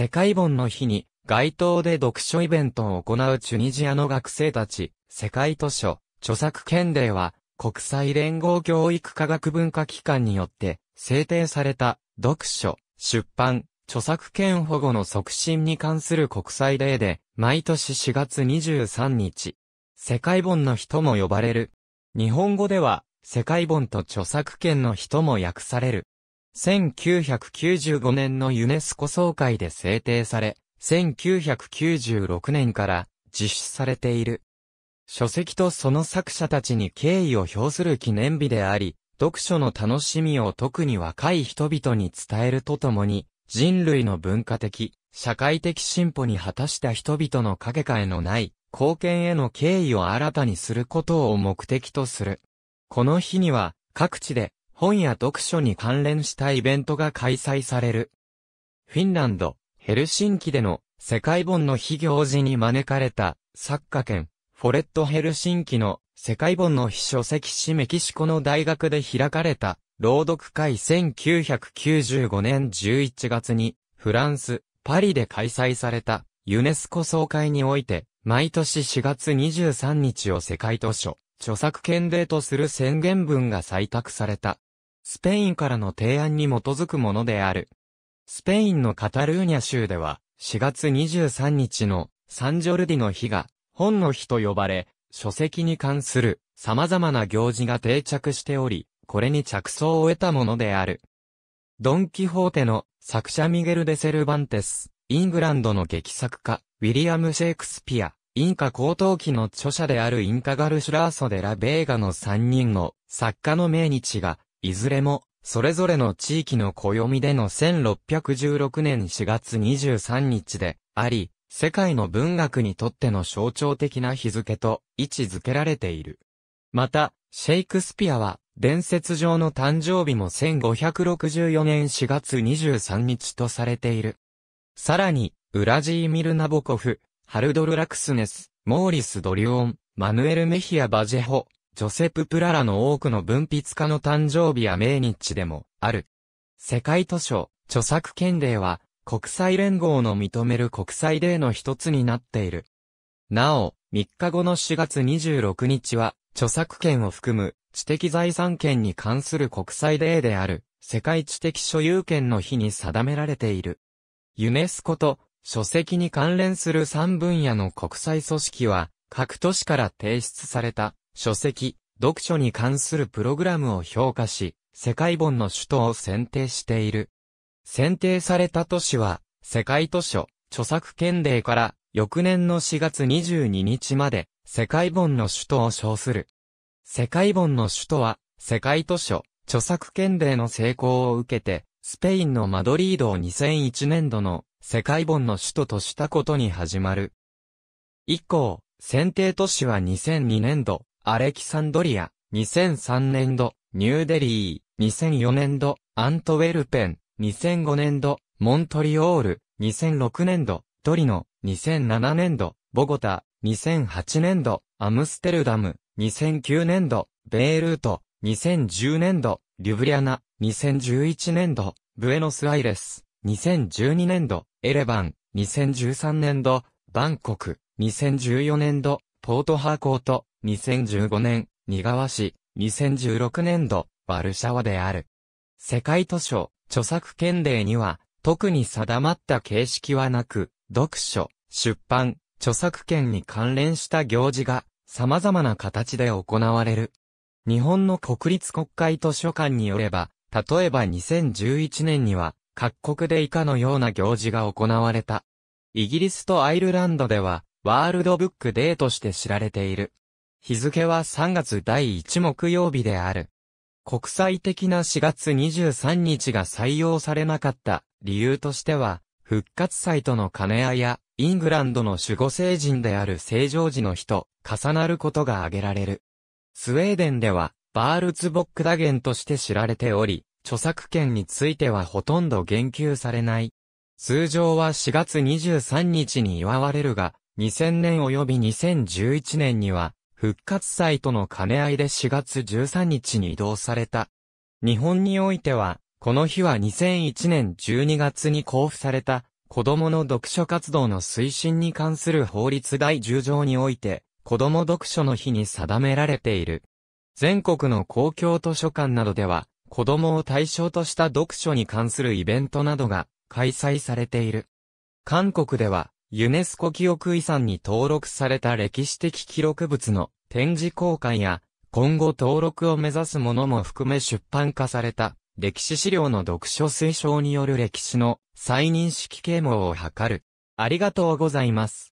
世界本の日に、街頭で読書イベントを行うチュニジアの学生たち、世界図書、著作権令は、国際連合教育科学文化機関によって、制定された、読書、出版、著作権保護の促進に関する国際例で、毎年4月23日、世界本の人も呼ばれる。日本語では、世界本と著作権の人も訳される。1995年のユネスコ総会で制定され、1996年から実施されている。書籍とその作者たちに敬意を表する記念日であり、読書の楽しみを特に若い人々に伝えるとともに、人類の文化的、社会的進歩に果たした人々のかけかえのない貢献への敬意を新たにすることを目的とする。この日には、各地で本や読書に関連したイベントが開催される。フィンランド、ヘルシンキでの世界本の非行事に招かれた作家兼フォレットヘルシンキの世界本の非書籍誌メキシコの大学で開かれた朗読会1995年11月にフランス、パリで開催されたユネスコ総会において毎年4月23日を世界図書著作権デーとする宣言文が採択された。スペインからの提案に基づくものである。スペインのカタルーニャ州では、4月23日のサンジョルディの日が、本の日と呼ばれ、書籍に関する様々な行事が定着しており、これに着想を得たものである。ドン・キホーテの作者ミゲル・デ・セルバンテス、イングランドの劇作家、ウィリアム・シェイクスピア、インカ高等期の著者であるインカガル・シュラーソ・デ・ラ・ベーガの3人の作家の命日がいずれも、それぞれの地域の暦での1616年4月23日であり、世界の文学にとっての象徴的な日付と位置づけられている。また、シェイクスピアは、伝説上の誕生日も1564年4月23日とされている。さらに、ウラジーミル・ナボコフ、ハルドル・ラクスネス、モーリス・ドリオン、マヌエル・メヒア・バジェホ、ジョセプ・プララの多くの文筆家の誕生日や命日でもある。世界図書、著作権令は国際連合の認める国際ーの一つになっている。なお、3日後の4月26日は、著作権を含む知的財産権に関する国際デーである世界知的所有権の日に定められている。ユネスコと書籍に関連する3分野の国際組織は各都市から提出された書籍、読書に関するプログラムを評価し、世界本の首都を選定している。選定された都市は、世界図書、著作権令から翌年の4月22日まで世界本の首都を称する。世界本の首都は世界図書、著作権令の成功を受けてスペインのマドリードを2001年度の世界本の首都としたことに始まる。以降、選定都市は2002年度アレキサンドリア、2003年度、ニューデリー、2004年度、アントウェルペン、2005年度、モントリオール、2006年度、トリノ、2007年度、ボゴタ、2008年度、アムステルダム、2009年度、ベイルート、2010年度、リュブリアナ、2011年度、ブエノスアイレス、2012年度、エレバン、2013年度、バンコク、2014年度、ポートハーコート、2015年、仁川市、2016年度、ワルシャワである。世界図書、著作権令には、特に定まった形式はなく、読書、出版、著作権に関連した行事が、様々な形で行われる。日本の国立国会図書館によれば、例えば2011年には、各国で以下のような行事が行われた。イギリスとアイルランドでは、ワールドブックデーとして知られている。日付は3月第1木曜日である。国際的な4月23日が採用されなかった理由としては、復活祭との兼ね合いや、イングランドの守護聖人である聖常時の日と重なることが挙げられる。スウェーデンでは、バールツボックダゲンとして知られており、著作権についてはほとんど言及されない。通常は4月23日に祝われるが、2000年及び2011年には、復活祭との兼ね合いで4月13日に移動された。日本においては、この日は2001年12月に交付された、子供の読書活動の推進に関する法律第10条において、子供読書の日に定められている。全国の公共図書館などでは、子供を対象とした読書に関するイベントなどが開催されている。韓国では、ユネスコ記憶遺産に登録された歴史的記録物の展示公開や、今後登録を目指すものも含め出版化された、歴史資料の読書推奨による歴史の再認識啓蒙を図る。ありがとうございます。